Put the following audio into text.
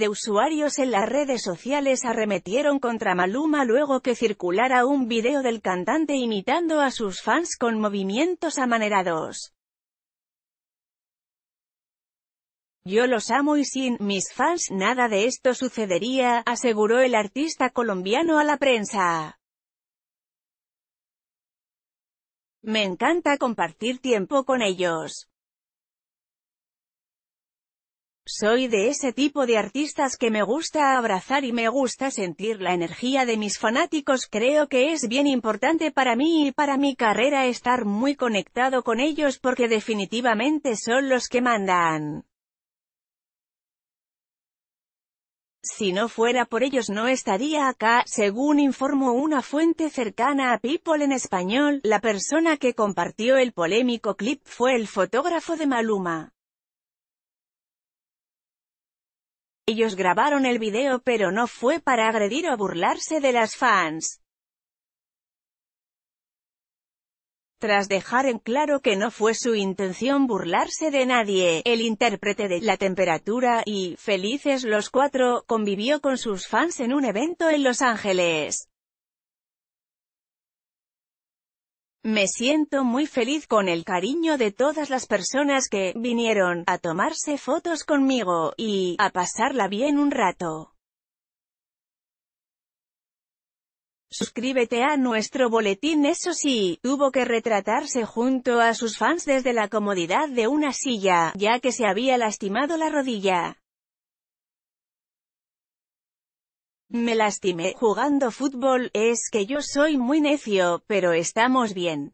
de usuarios en las redes sociales arremetieron contra Maluma luego que circulara un video del cantante imitando a sus fans con movimientos amanerados. Yo los amo y sin mis fans nada de esto sucedería, aseguró el artista colombiano a la prensa. Me encanta compartir tiempo con ellos. Soy de ese tipo de artistas que me gusta abrazar y me gusta sentir la energía de mis fanáticos. Creo que es bien importante para mí y para mi carrera estar muy conectado con ellos porque definitivamente son los que mandan. Si no fuera por ellos no estaría acá, según informó una fuente cercana a People en español, la persona que compartió el polémico clip fue el fotógrafo de Maluma. Ellos grabaron el video pero no fue para agredir o burlarse de las fans. Tras dejar en claro que no fue su intención burlarse de nadie, el intérprete de La Temperatura y Felices los Cuatro convivió con sus fans en un evento en Los Ángeles. Me siento muy feliz con el cariño de todas las personas que vinieron a tomarse fotos conmigo y a pasarla bien un rato. Suscríbete a nuestro boletín Eso sí, tuvo que retratarse junto a sus fans desde la comodidad de una silla, ya que se había lastimado la rodilla. Me lastimé jugando fútbol, es que yo soy muy necio, pero estamos bien.